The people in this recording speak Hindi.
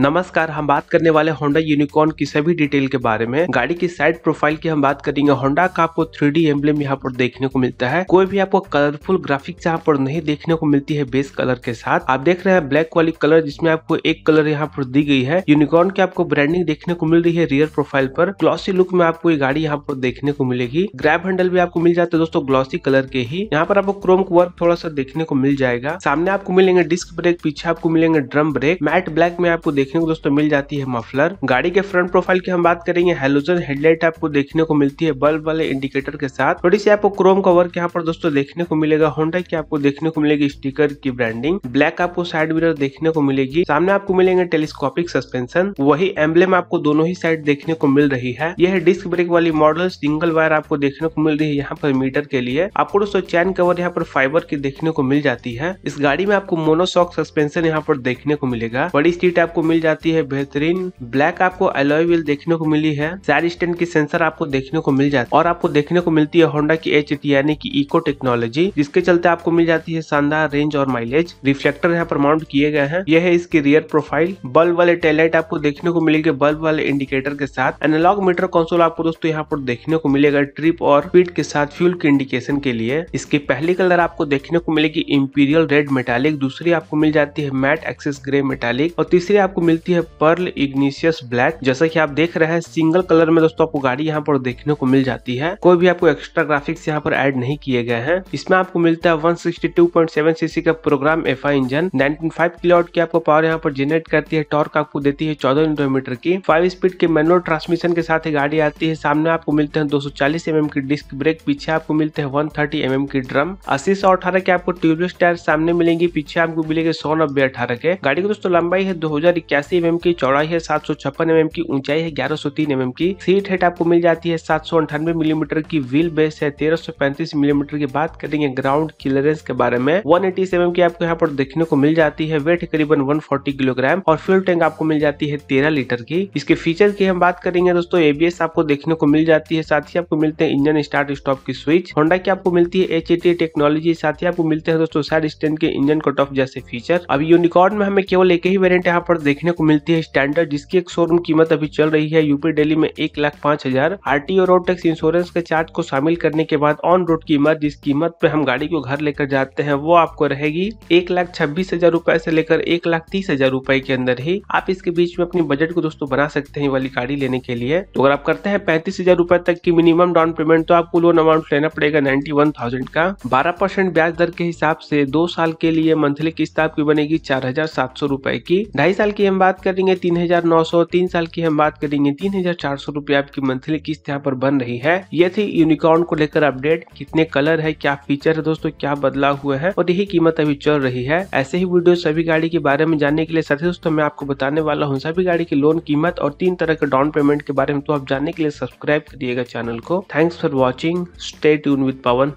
नमस्कार हम बात करने वाले होंडा यूनिकॉर्न की सभी डिटेल के बारे में गाड़ी की साइड प्रोफाइल की हम बात करेंगे होंडा का आपको थ्री डी एम्बलेम यहाँ पर देखने को मिलता है कोई भी आपको कलरफुल ग्राफिक यहाँ पर नहीं देखने को मिलती है बेस कलर के साथ आप देख रहे हैं ब्लैक वाली कलर जिसमें आपको एक कलर यहाँ पर दी गई है यूनिकॉर्न की आपको ब्रांडिंग देखने को मिल रही है रियर प्रोफाइल पर ग्लॉसी लुक में आपको ये गाड़ी यहाँ पर देखने को मिलेगी ग्रैब हैंडल भी आपको मिल जाता है दोस्तों ग्लॉसी कलर के ही यहाँ पर आपको क्रोम वर्क थोड़ा सा देखने को मिल जाएगा सामने आपको मिलेंगे डिस्क ब्रेक पीछे आपको मिलेंगे ड्रम ब्रेक मैट ब्लैक में आपको देखने को दोस्तों मिल जाती है मफलर गाड़ी के फ्रंट प्रोफाइल की हम बात करेंगे हेलोजन हेडलाइट आपको देखने को मिलती है बल्ब वाले इंडिकेटर के साथ थोड़ी सी आपको क्रोम कवर यहाँ पर दोस्तों देखने को मिलेगा होंडा की आपको देखने को मिलेगी स्टीकर की ब्रांडिंग ब्लैक आपको साइड मिरर देखने को मिलेगी सामने आपको मिलेंगे टेलीस्कोपिक सस्पेंशन वही एम्बलेम आपको दोनों ही साइड देखने को मिल रही है यह डिस्क ब्रेक वाली मॉडल सिंगल वायर आपको देखने को मिल रही है यहाँ पर मीटर के लिए आपको दोस्तों चैन कवर यहाँ पर फाइबर की देखने को मिल जाती है इस गाड़ी में आपको मोनोसॉक सस्पेंशन यहाँ पर देखने को मिलेगा बड़ी सीट आपको मिल जाती है बेहतरीन ब्लैक आपको एलोई व्हील देखने को मिली है सैड स्टैंड की सेंसर आपको देखने को मिल जाती है और आपको देखने को मिलती है होंडा की एच यानी कि इको टेक्नोलॉजी जिसके चलते आपको मिल जाती है शानदार रेंज और माइलेज रिफ्लेक्टर यहाँ पर माउंट किए गए हैं यह है इसकी रियर प्रोफाइल बल्ब वाले टेलाइट आपको देखने को मिलेगी बल्ब वाले इंडिकेटर के साथ एनालॉग मीटर कंसोल आपको दोस्तों यहाँ पर देखने को मिलेगा ट्रिप और स्पीड के साथ फ्यूल के इंडिकेशन के लिए इसकी पहली कलर आपको देखने को मिलेगी इम्पीरियल रेड मेटालिक दूसरी आपको मिल जाती है मैट एक्सिस ग्रे मेटालिक और तीसरी आपको मिलती है पर्ल इग्निशियस ब्लैक जैसा कि आप देख रहे हैं सिंगल कलर में दोस्तों आपको गाड़ी यहाँ पर देखने को मिल जाती है कोई भी आपको एक्स्ट्रा ग्राफिक्स यहाँ पर एड नहीं किए गए हैं इसमें आपको मिलता है 162.7 सीसी का प्रोग्राम एफ इंजन 19.5 किलोवाट की आपको पावर यहाँ पर जनरेट करती है टॉर्क आपको देती है चौदह किलोमीटर की फाइव स्पीड के मेनुअल ट्रांसमिशन के साथ गाड़ी आती है सामने आपको मिलते हैं दो एमएम mm की डिस्क ब्रेक पीछे आपको मिलते हैं वन थर्टी एम की ड्रम अस्सी सौ अठारह के आपको ट्यूबलेस टायर सामने मिलेंगे पीछे आपको मिलेगी सौ नब्बे अठारह के गाड़ी की दोस्तों लंबाई है दो हजार इक्यासी एम की चौड़ाई है सात सौ छप्पन एम की ऊंचाई है ग्यारह सौ तीन एम की सीट हेट आपको मिल जाती है सात सौ अंठानवे मिलीमीटर की व्हील बेस है तेरह सौ पैंतीस मिलीमीटर की बात करेंगे ग्राउंड क्लियरेंस के बारे में वन एटी सेवन की आपको यहाँ पर देखने को मिल जाती है वेट करीबन वन फोर्टी किलोग्राम और फ्यूल टैंक आपको मिल जाती है तेरह लीटर की इसके फीचर की हम बात करेंगे दोस्तों एबीएस आपको देखने को मिल जाती है साथ ही आपको मिलते हैं इंजन स्टार्ट स्टॉप की स्विच होंडा की आपको मिलती है एच e टेक्नोलॉजी साथ ही आपको मिलते हैं दोस्तों साइड स्टैंड के इंजन कट ऑफ जैसे फीचर अब यूनिकॉर्न में हमें केवल एक ही वेरियंट यहाँ पर देखने देखने को मिलती है स्टैंडर्ड जिसकी एक शोरूम कीमत अभी चल रही है यूपी डेली में एक लाख पांच हजार R O road tax insurance के चार्ज को शामिल करने के बाद ऑन रोड कीमत जिस कीमत पे हम गाड़ी को घर लेकर जाते हैं वो आपको रहेगी एक लाख छब्बीस हजार रूपए से लेकर एक लाख तीस हजार रूपए के अंदर ही आप इसके बीच में अपनी बजट को दोस्तों बना सकते हैं वाली गाड़ी लेने के लिए तो अगर आप करते हैं पैंतीस हजार रूपए तक की मिनिमम डाउन पेमेंट तो आपको लोन अमाउंट लेना पड़ेगा नाइन्टी वन थाउजेंड का बारह परसेंट ब्याज दर के हिसाब से दो साल के लिए मंथली किस्त आपकी बनेगी चार हजार सात सौ रूपए की ढाई साल की हम बात करेंगे तीन हजार नौ सौ तीन साल की हम बात करेंगे तीन हजार चार सौ रुपये आपकी मंथली किस्त यहाँ पर बन रही है ये थी यूनिकॉर्न को लेकर अपडेट कितने कलर है क्या फीचर है दोस्तों क्या बदलाव हुआ है और यही कीमत अभी चल रही है ऐसे ही वीडियो सभी गाड़ी के बारे में जानने के लिए ही दोस्तों मैं आपको बताने वाला हूँ सभी गाड़ी की लोन कीमत और तीन तरह के डाउन पेमेंट के बारे में तो आप जानने के लिए सब्सक्राइब करिएगा चैनल को thanks for watching stay tune with Pawan